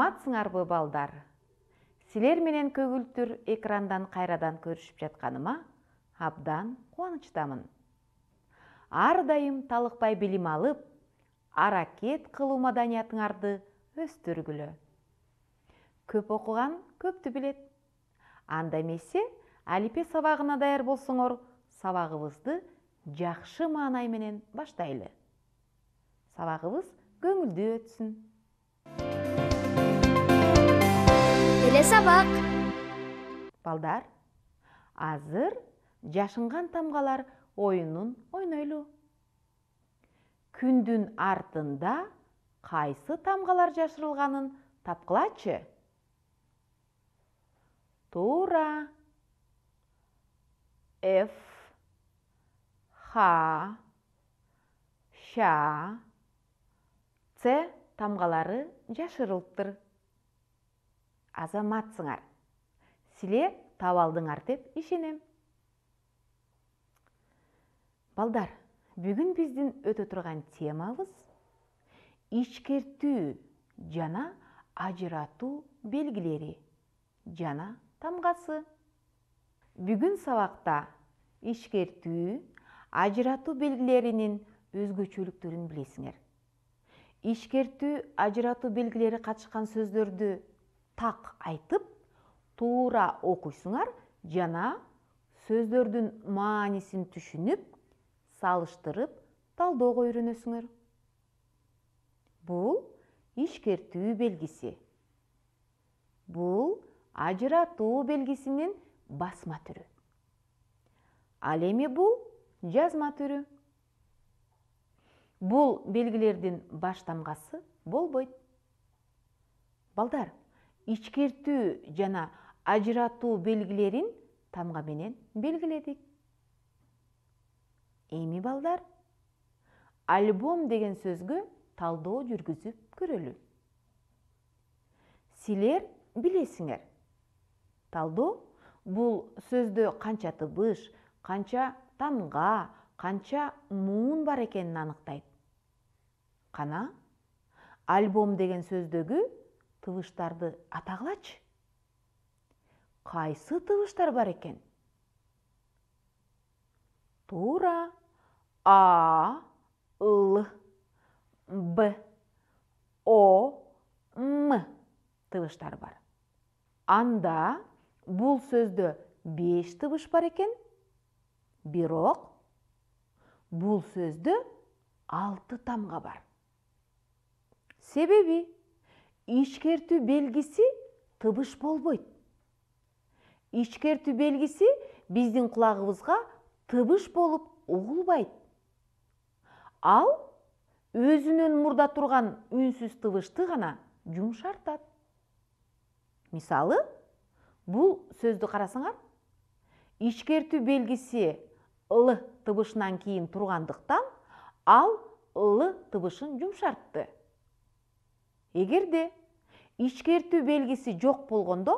аматсыңарбы балдар силер менен көгүлтүр экрандан қайрадан көрүшүп жатканыма абдан кубанычтамын ар дайым талыкпай билим алып аракет кылуу маданиятыңарды өстүргүлө көп окуган көп түбілет. анда эмесе алипе сабагына даяр болсоңор сабагыбызды жакшы маанай менен баштайлы сабагыбыз көңүлдүү өтсүн балдар азыр жашынған тамғалар ойынын ойнойлу күндүн артында қайсы тамғалар жашырылғанын тапкылачы тура ф ха ша ц тамғалары жашырылыптыр азаматсыңар сіле таба алдыңар деп ишенем балдар бүгін біздің өтө тұрған темабыз ичкертүү жана ажыратуу белгілері, жана тамгасы бүгүн сабакта ичкертүү ажыратуу белгилеринин өзгөчөлүктөрүн билесиңер ичкертүү ажыратуу белгілері катышкан сөздөрдү так айтып туура окуйсуңар жана сөздөрдүн маанисин түшүнүп салыштырып талдоого үйрөнөсүңөр бул ишкертүү белгиси бул ажыратуу белгисинин басма түрү ал эми бул жазма түрү бул белгилердин баштамгасы болбойт балдар ичкертүү жана ажыратуу белгилерин тамга менен белгиледик эми балдар альбом деген сөзгө талдоо жүргүзүп көрөлү силер билесиңер талдоо бул сөздө канча тыбыш канча тамга канча муун бар экенин аныктайт кана альбом деген сөздөгү тывыштарды атағылачы қайсы тывыштар бар екен тура а л б о м тывыштар бар анда бұл сөзді беш тывыш бар екен бирок бұл сөзді алты тамға бар себеби Ишкерту белгиси тыбыш болбойт ишкертүү белгиси биздин кулагыбызга тыбыш болуп угулбайт ал өзүнөн мурда турган үнсүз тыбышты гана жумшартат мисалы бул сөздү карасаңар ишкертүү белгиси л тыбышынан кийин тургандыктан ал л тыбышын жумшартты эгерде ичкертүү белгиси жок болгондо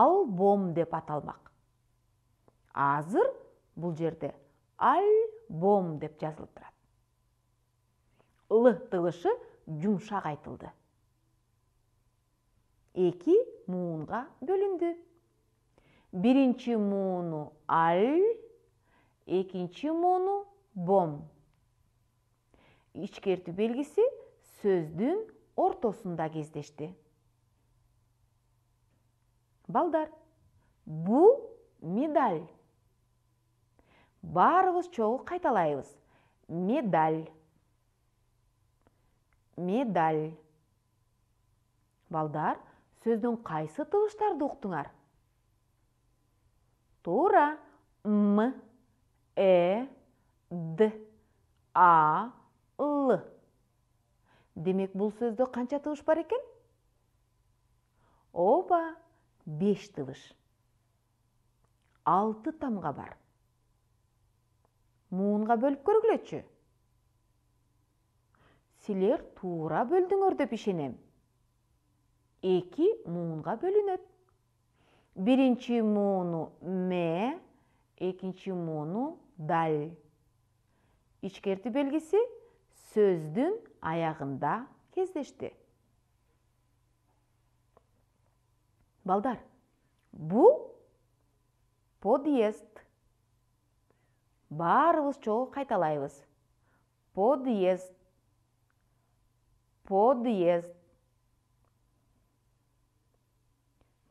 ал бом деп аталмак азыр бул жерде аль бом деп жазылып турат л тыбышы жумшак айтылды эки муунга бөлүндү биринчи мууну аль экинчи мууну бом ичкертүү белгиси сөздүн ортосунда кездешти балдар бұл медаль баарыбыз чогуу кайталайбыз медаль медаль балдар сөздің қайсы тыбыштарды ұқтыңар туура м э д а л демек бұл сөзді канча тыбыш бар екен Опа беш тыбыш алты тамға бар муынға бөліп көргілетші? силер туура бөлдүңөр деп ишенем эки муунга бөлүнөт биринчи мууну ме экинчи мууну даль ичкерти белгиси сөздүн аягында кездешти балдар бұл подъезд баарыбыз чогуу кайталайбыз подъезд подъезд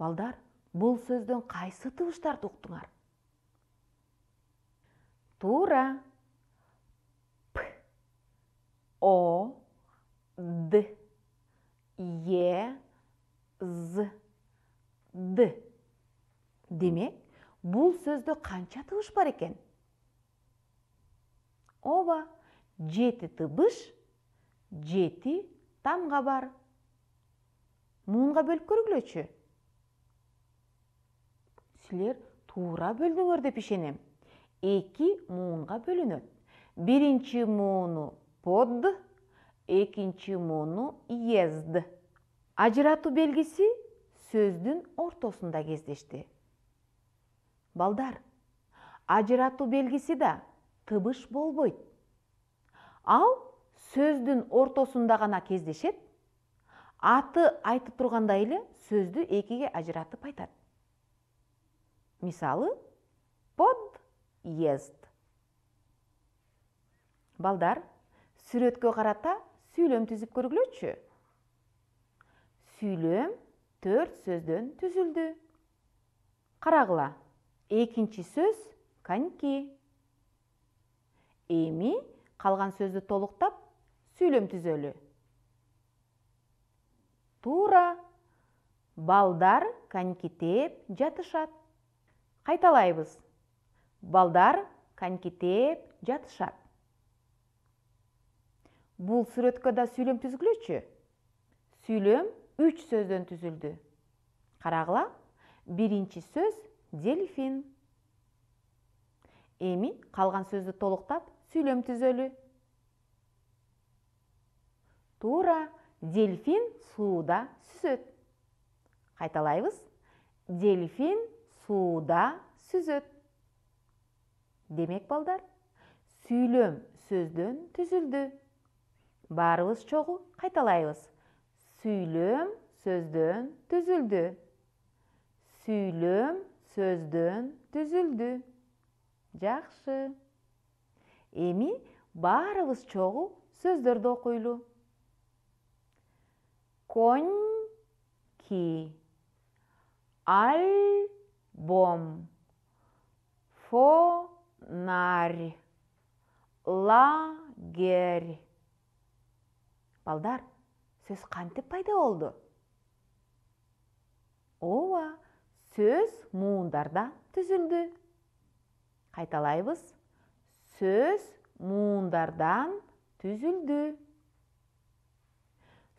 балдар бұл сөзден қайсы тыбыштарды тұқтыңар. тура п о д е з демек бул сөздө канча тыбыш бар экен ооба жети тыбыш жети тамга бар муунга бөлүп көргүлөчү силер туура бөлдүңөр деп ишенем эки муунга бөлүнөт биринчи мууну под экинчи мууну езд ажыратуу белгиси сөздүн ортосунда кездешти балдар ажыратуу белгиси да тыбыш болбойт ал сөздүн ортосунда гана кездешет аты айтып тургандай эле сөздү экиге ажыратып айтат мисалы ест балдар сүрөткө карата сүйлөм түзүп көргүлөчү сүйлөм төрт сөздөн түзүлдү карагыла экинчи сөз коньки эми калган сөздү толуктап сүйлөм түзөлү туура балдар коньки тээп жатышат кайталайбыз балдар коньки тээп жатышат бул сүрөткө да сүйлөм түзгүлөчү сүйлөм үч сөздөн түзүлдү карагыла биринчи сөз дельфин эми калган сөзді толуктап сүйлөм түзөлү туура дельфин сууда сүзөт кайталайбыз дельфин сууда сүзөт демек балдар сүйлөм сөздөн түзүлдү баарыбыз чогуу кайталайбыз Сүйлөм сөздөн түзүлдү. Сүйлөм сөздөн түзүлдү. Жакшы. Эми баарыбыз чогуу сөздөрдү окуйлу. Коньки. Альбом. Фонарь. Лагер. Балдар, сөз қантип пайда болду ооба сөз муундардан түзүлдү кайталайбыз сөз муундардан түзілді.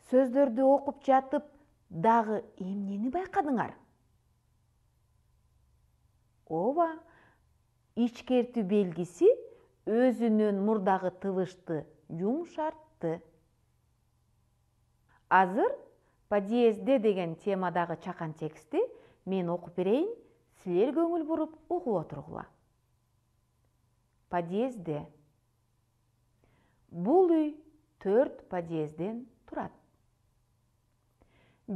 Сөздерді оқып жатып дағы эмнени байқадыңар. ооба ичкертүү белгісі өзүнүн мурдагы тыбышты жумшартты азыр подъезде деген темадағы чақан тексті мен оқып берейін сілер көңіл бұрып оқып отырғыла подъезде бұл үй төрт подъезден тұрады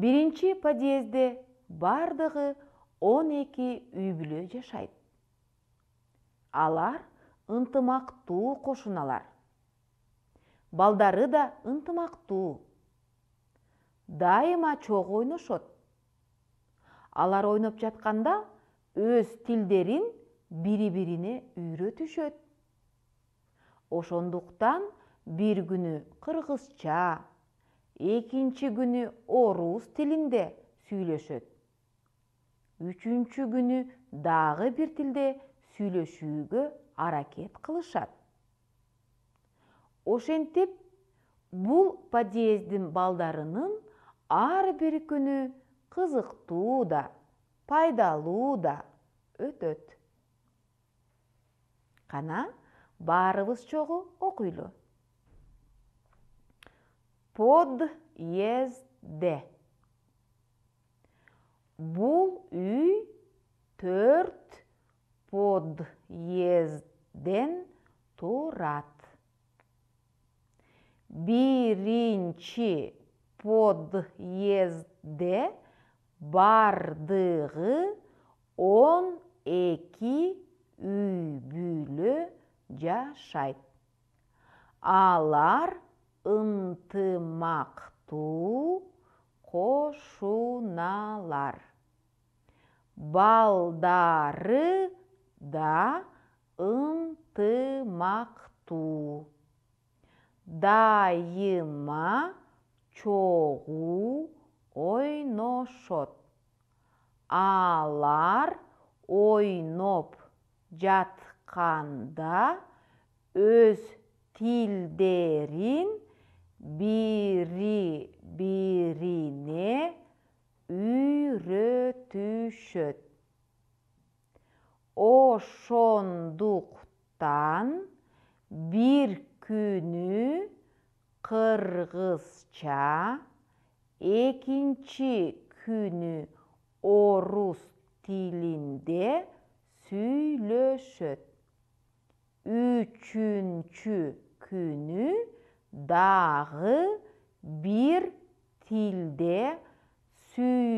бірінші подъезде бардығы 12 үй бүлө жашайды алар ынтымактуу кошуналар балдары да ынтымактуу дайыма чогуу ойношот алар ойноп жатканда өз тилдерин бири бирине үйрөтүшөт ошондуктан бир күнү кыргызча экинчи күнү орус тилинде сүйлөшөт үчүнчү күнү дагы бир тилде сүйлөшүүгө аракет кылышат ошентип бул подъезддин балдарынын ар бир күнү кызыктуу да пайдалуу да өтөт кана баарыбыз чогуу окуйлу подъезде бул үй төрт подъезден турат биринчи подъезде бардығы он эки үй жашайды алар ынтымактуу қошуналар. балдары да ынтымактуу дайыма чогуу ойношот алар ойноп жатканда өз тилдерин бир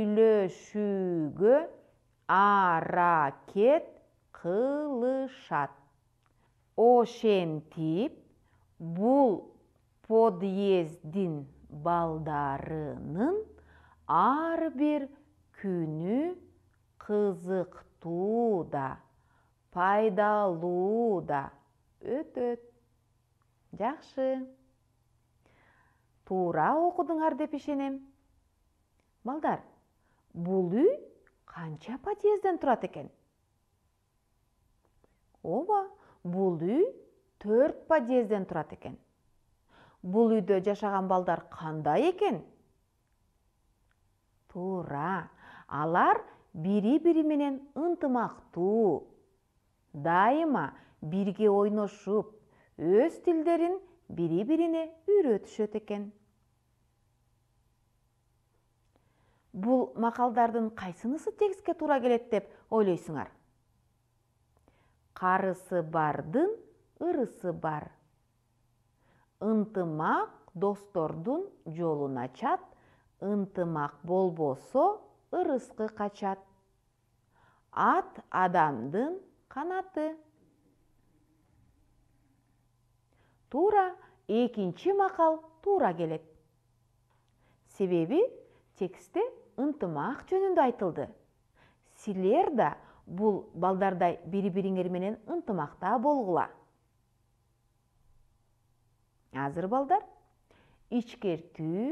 сүйлөшүүгө аракет кылышат ошентип бул подъездин балдарынын ар бир күнү кызыктуу да пайдалуу да өтөт жакшы туура окудуңар деп ишенем балдар бул үй канча подъезден турат экен ооба бул үй төрт подъезден турат экен бул үйдө жашаган балдар кандай экен туура алар бири бири менен ынтымактуу дайыма бирге ойношуп өз тилдерин бири бирине үйрөтүшөт экен бул макалдардын кайсынысы текстке туура келет деп ойлойсуңар карысы бардын ырысы бар ынтымак достордун жолун ачат ынтымак болбосо ырыскы качат ат адамдын канаты туура экинчи макал туура келет себеби текстте ынтымақ жөнінде айтылды силер да бұл балдардай бири бириңер менен болғыла. болгула азыр балдар ичкертүү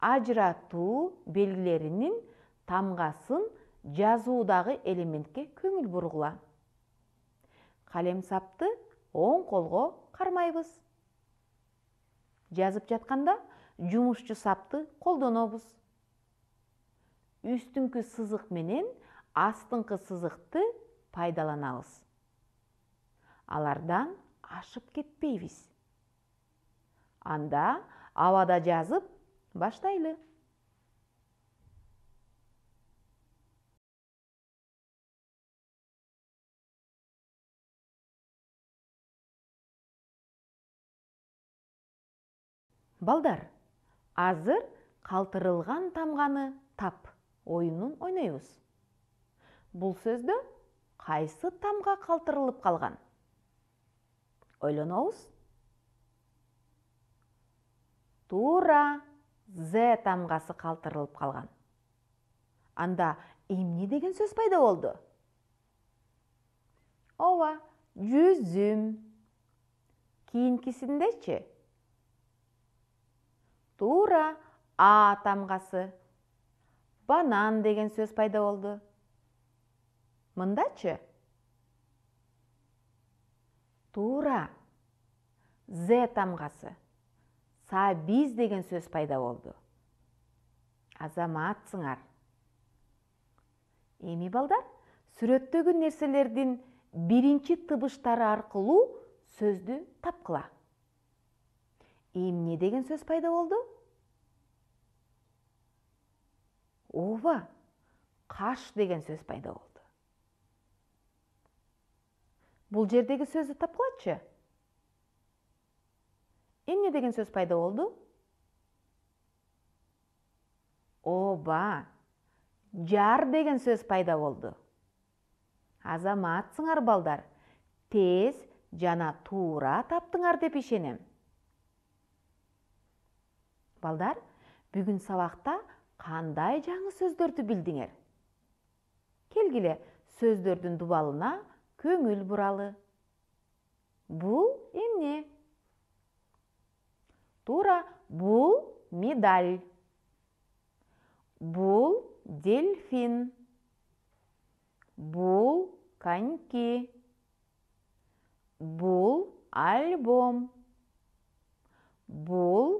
ажыратуу белгилеринин тамгасын жазуудагы элементке көңүл бургула калем сапты оң колго кармайбыз жазып жатқанда жумушчу сапты колдонобуз үстіңкі сызық менен астыңқы сызықты пайдаланабыз алардан ашып кетпейбиз анда абада жазып баштайлы балдар азыр калтырылган тамганы тап ойынын ойнайбыз бұл сөзді қайсы тамға қалтырылып қалған ойланыңыз тура з тамғасы қалтырылып қалған анда емне деген сөз пайда болды ова жүзім кейінкісіндечі тура а тамғасы банан деген сөз пайда болды Мындачы тура з тамғасы сабиз деген сөз пайда болды азаматсыңар эми балдар сүрөттөгү нерселердин биринчи тыбыштары аркылуу сөздү тапкыла эмне деген сөз пайда болду Оба, қаш деген сөз пайда болды бұл жердегі сөзді тапқылатшы эмне деген сөз пайда болды? оба жар деген сөз пайда болды азаматсыңар балдар тез жана туура таптыңар деп ишенем балдар бүгін сабақта қандай жаңы сөздерді білдіңер келгіле сөздердің дубалына көңіл бұралы бұл эмне тура бұл медаль бұл дельфин бұл коньки бұл альбом бұл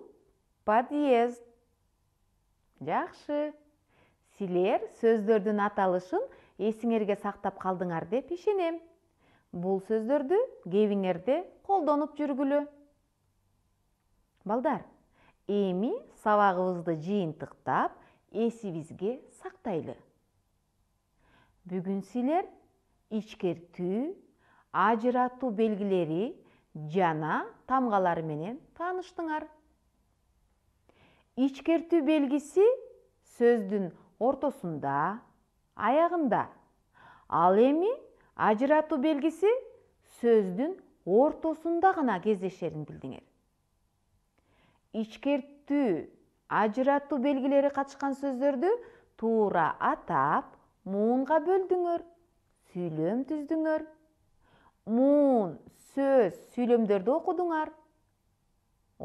подъезд жақсы силер сөздердің аталышын есіңерге сақтап қалдыңар деп ишенем Бұл сөздерді кебиңерде колдонуп жүргүлө балдар эми сабагыбызды жыйынтыктап эсибизге сактайлы Бүгін силер ичкертүү ажырату белгілері жана тамгалары менен Ишкерту белгиси сөздүн ортосунда аягында ал эми ажыратуу белгиси сөздүн ортосунда гана кездешерин билдиңер ичкертүү ажыратуу белгилери катышкан сөздөрдү туура атап муунга бөлдүңөр сүйлөм түздүңөр муун сөз сүйлөмдөрдү окудуңар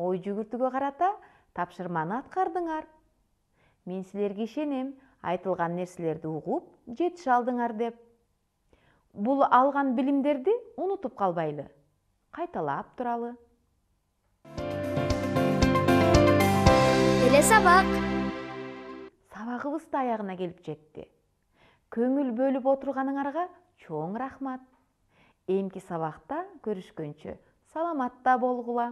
ой жүгүртүүгө карата тапшырманы атқардыңар мен сілерге ішенем айтылған нәрселерді ұғып жет алдыңар деп бұл алған білімдерді ұмытып қалбайлы қайталап тұралы келе сабақ сабағыбыз да аяғына келіп жетті көңіл бөліп отырғаныңарға чоң рахмат эмки сабақта көрүшкөнчө саламатта болгула